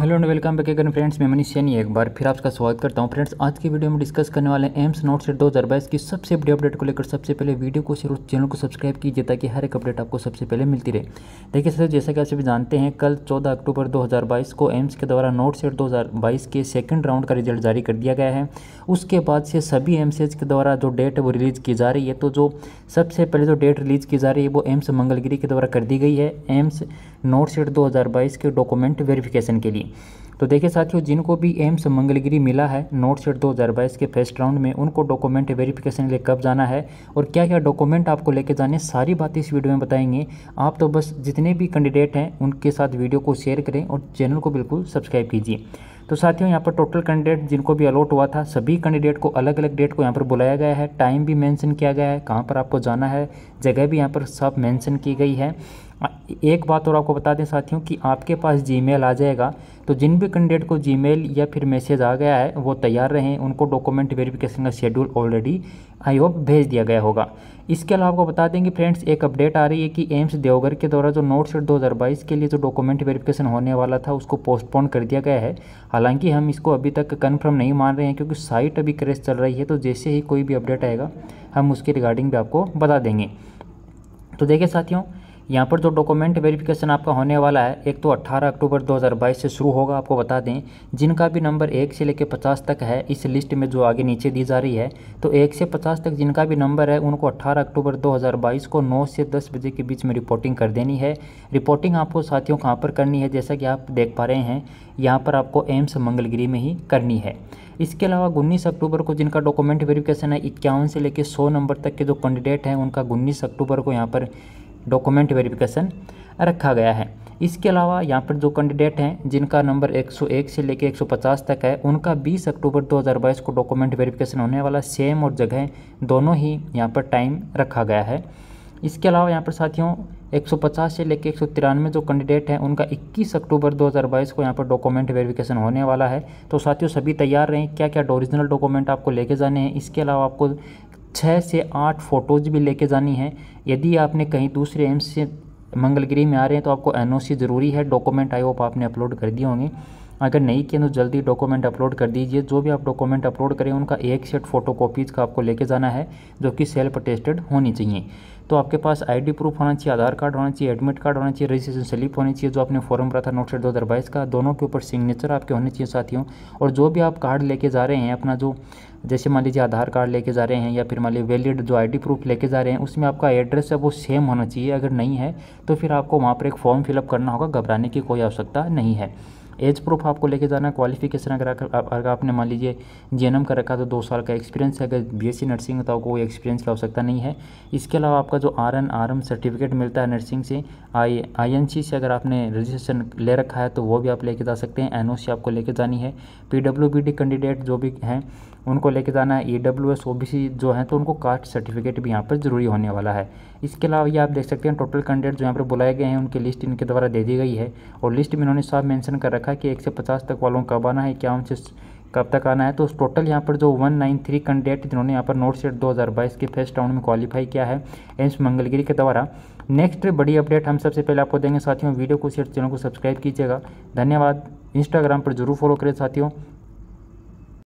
hello and welcome back अगर friends मैं मनीष सैनी एक बार फिर आपका स्वागत करता हूं फ्रेंड्स आज की वीडियो में डिस्कस करने वाले एम्स नोट सेट दो हज़ार बाईस की सबसे बड़ी अपडेट को लेकर सबसे पहले वीडियो को शेयर चैनल को सब्सक्राइब कीजिए ताकि हर एक अपडेट आपको सबसे पहले मिलती रहे देखिए सर जैसा कि आप सभी जानते हैं कल चौदह अक्टूबर दो को एम्स के द्वारा नोट सेट दो के सेकेंड राउंड का रिजल्ट जारी कर दिया गया है उसके बाद से सभी एम्स के द्वारा जो डेट वो रिलीज़ की जा रही है तो जो सबसे पहले जो डेट रिलीज़ की जा रही है वो एम्स मंगलगिरी के द्वारा कर दी गई है एम्स नोट सेट दो के डॉक्यूमेंट वेरिफिकेशन के लिए तो देखिए साथियों जिनको भी एम्स मंगलगिरी मिला है नोट सेट 2022 के फर्स्ट राउंड में उनको डॉक्यूमेंट वेरिफिकेशन के लिए कब जाना है और क्या क्या डॉक्यूमेंट आपको लेके जाने सारी बातें इस वीडियो में बताएंगे आप तो बस जितने भी कैंडिडेट हैं उनके साथ वीडियो को शेयर करें और चैनल को बिल्कुल सब्सक्राइब कीजिए तो साथियों यहाँ पर टोटल कैंडिडेट जिनको भी अलॉट हुआ था सभी कैंडिडेट को अलग अलग डेट को यहाँ पर बुलाया गया है टाइम भी मेंशन किया गया है कहाँ पर आपको जाना है जगह भी यहाँ पर सब मेंशन की गई है हाँ, एक बात और आपको बता दें साथियों कि आपके पास जीमेल आ जाएगा तो जिन भी कैंडिडेट को जीमेल या फिर मैसेज आ गया है वो तैयार रहें उनको डॉक्यूमेंट वेरिफिकेशन का शेड्यूल ऑलरेडी आई होप भेज दिया गया होगा इसके अलावा आपको बता देंगे फ्रेंड्स एक अपडेट आ रही है कि एम्स देवघर के द्वारा जो नोट सेट दो के लिए जो डॉक्यूमेंट वेरिफिकेशन होने वाला था उसको पोस्टपोन कर दिया गया है हालांकि हम इसको अभी तक कन्फर्म नहीं मान रहे हैं क्योंकि साइट अभी क्रेश चल रही है तो जैसे ही कोई भी अपडेट आएगा हम उसके रिगार्डिंग भी आपको बता देंगे तो देखिए साथियों यहाँ पर जो डॉक्यूमेंट वेरिफिकेशन आपका होने वाला है एक तो 18 अक्टूबर 2022 से शुरू होगा आपको बता दें जिनका भी नंबर एक से लेकर 50 तक है इस लिस्ट में जो आगे नीचे दी जा रही है तो एक से 50 तक जिनका भी नंबर है उनको 18 अक्टूबर 2022 को 9 से 10 बजे के बीच में रिपोर्टिंग कर देनी है रिपोर्टिंग आपको साथियों कहाँ पर करनी है जैसा कि आप देख पा रहे हैं यहाँ पर आपको एम्स मंगलगिरी में ही करनी है इसके अलावा उन्नीस अक्टूबर को जिनका डॉक्यूमेंट वेरिफिकेशन है इक्यावन से लेकर सौ नंबर तक के जो कैंडिडेट हैं उनका उन्नीस अक्टूबर को यहाँ पर डॉक्यूमेंट वेरिफिकेशन रखा गया है इसके अलावा यहाँ पर जो कैंडिडेट हैं जिनका नंबर 101 से लेकर 150 तक है उनका 20 अक्टूबर 2022 को डॉक्यूमेंट वेरिफिकेशन होने वाला सेम और जगह दोनों ही यहाँ पर टाइम रखा गया है इसके अलावा यहाँ पर साथियों 150 से लेकर एक सौ जो कैंडिडेट हैं उनका 21 अक्टूबर 2022 को यहाँ पर डॉक्यूमेंट वेरिफिकेशन होने वाला है तो साथियों सभी तैयार रहें क्या क्या ओरिजिनल डॉक्यूमेंट आपको लेके जाने हैं इसके अलावा आपको छः से आठ फ़ोटोज़ भी लेके जानी है यदि आपने कहीं दूसरे एम्स से मंगलगिरी में आ रहे हैं तो आपको एनओसी ज़रूरी है डॉक्यूमेंट आई होप आपने अपलोड कर दिए होंगे अगर नहीं किया तो जल्दी डॉक्यूमेंट अपलोड कर दीजिए जो भी आप डॉक्यूमेंट अपलोड करें उनका एक सेट फ़ोटो कॉपीज़ का आपको लेके जाना है जो कि सेल्फ अटेस्टेड होनी चाहिए तो आपके पास आईडी प्रूफ होना चाहिए आधार कार्ड होना चाहिए एडमिट कार्ड होना चाहिए रजिस्ट्रेशन स्लिप होनी चाहिए जो आपने फॉर्म भरा था नोट सेट दो हज़ार बाईस का दोनों के ऊपर सिग्नेचर आपके होने चाहिए साथियों और जो भी आप कार्ड लेके जा रहे हैं अपना जो जैसे मान लीजिए आधार कार्ड लेके जा रहे हैं या फिर मान लीजिए वैलिड जो आईडी प्रूफ लेके जा रहे हैं उसमें आपका एड्रेस है वो सेम होना चाहिए अगर नहीं है तो फिर आपको वहाँ पर एक फॉर्म फिलअप करना होगा घबराने की कोई आवश्यकता नहीं है एज प्रूफ आपको लेके जाना है क्वालिफिकेशन अगर अगर आपने मान लीजिए जी का रखा तो दो साल का एक्सपीरियंस है अगर बी नर्सिंग है तो आपको कोई एक्सपीरियंस की आवश्यकता नहीं है इसके अलावा आपका जो R N R M certificate मिलता है नर्सिंग से आई आई एन सी से अगर आपने रजिस्ट्रेशन ले रखा है तो वो भी आप लेके जा सकते हैं एन ओ सी आपको लेके जानी है P W B D candidate जो भी हैं उनको लेके जाना है E W S O B C जो हैं तो उनको कास्ट सर्टिफिकेट भी यहाँ पर ज़रूरी होने वाला है इसके अलावा ये आप देख सकते हैं टोटल कैंडिडेट जो यहाँ पर बुलाए गए हैं उनकी लिस्ट इनके द्वारा दे दी गई है और लिस्ट में इन्होंने सब मैंशन कर रखा रखा है कि एक से पचास तक वालों कब आना है क्या उनसे कब तक आना है तो टोटल यहाँ पर जो 193 कैंडिडेट जिन्होंने यहाँ पर नोट सेट 2022 के फर्स्ट राउंड में क्वालिफाई किया है एम्स मंगलगिरी के द्वारा नेक्स्ट बड़ी अपडेट हम सबसे पहले आपको देंगे साथियों वीडियो को शेयर चैनल को सब्सक्राइब कीजिएगा धन्यवाद इंस्टाग्राम पर जरूर फॉलो करें साथियों